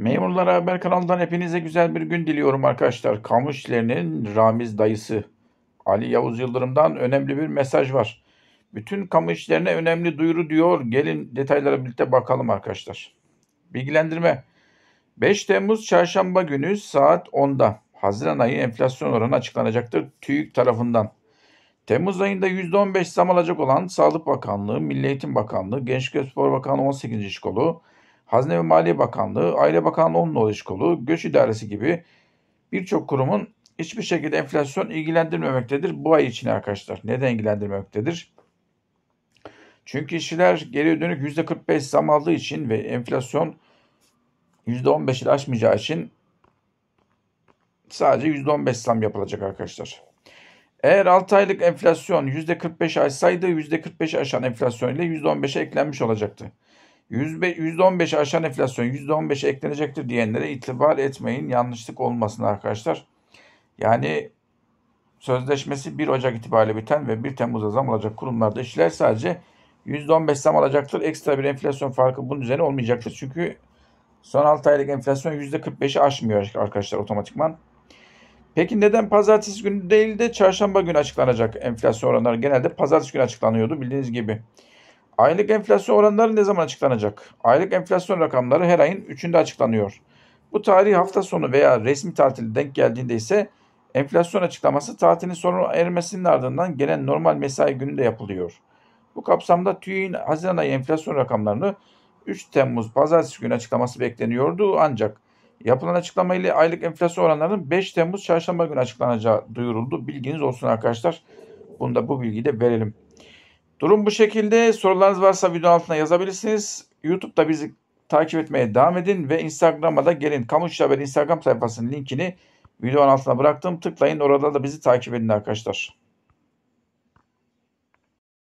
Memurlara Haber kanalından hepinize güzel bir gün diliyorum arkadaşlar. Kamu işlerinin Ramiz dayısı Ali Yavuz Yıldırım'dan önemli bir mesaj var. Bütün kamu işlerine önemli duyuru diyor. Gelin detaylara birlikte bakalım arkadaşlar. Bilgilendirme. 5 Temmuz çarşamba günü saat 10'da Haziran ayı enflasyon oranı açıklanacaktır TÜİK tarafından. Temmuz ayında %15 zam alacak olan Sağlık Bakanlığı, Milli Eğitim Bakanlığı, Gençlik ve Spor Bakanlığı 18. kolu, Hazine ve Maliye Bakanlığı, Aile Bakanlığı Onunla Kolu, Göç İdaresi gibi birçok kurumun hiçbir şekilde enflasyon ilgilendirmemektedir bu ay için arkadaşlar. Neden ilgilendirmemektedir? Çünkü işçiler geriye dönük %45 zam aldığı için ve enflasyon %15'i aşmayacağı için sadece %15 zam yapılacak arkadaşlar. Eğer 6 aylık enflasyon %45 aşsaydı %45 aşan enflasyon ile %15'e eklenmiş olacaktı. %15 aşan enflasyon %15 eklenecektir diyenlere itibar etmeyin. Yanlışlık olmasın arkadaşlar. Yani sözleşmesi 1 Ocak itibariyle biten ve 1 Temmuz'a zam alacak kurumlarda işler sadece %15 zam alacaktır. Ekstra bir enflasyon farkı bunun üzerine olmayacaktır. Çünkü son 6 aylık enflasyon %45'i aşmıyor arkadaşlar otomatikman. Peki neden pazartesi günü değil de çarşamba günü açıklanacak enflasyon oranları? Genelde pazartesi günü açıklanıyordu bildiğiniz gibi. Aylık enflasyon oranları ne zaman açıklanacak? Aylık enflasyon rakamları her ayın 3'ünde açıklanıyor. Bu tarih hafta sonu veya resmi tatili denk geldiğinde ise enflasyon açıklaması tatilin sonu ermesinin ardından gelen normal mesai gününde yapılıyor. Bu kapsamda TÜİK'in Haziran ayı enflasyon rakamlarını 3 Temmuz pazartesi günü açıklaması bekleniyordu ancak yapılan açıklama ile aylık enflasyon oranlarının 5 Temmuz çarşamba günü açıklanacağı duyuruldu. Bilginiz olsun arkadaşlar. Bunu da bu bilgiyi de verelim. Durum bu şekilde. Sorularınız varsa video altına yazabilirsiniz. YouTube'da bizi takip etmeye devam edin ve Instagram'a da gelin. Kamuş Haber Instagram sayfasının linkini videonun altına bıraktım. Tıklayın orada da bizi takip edin arkadaşlar.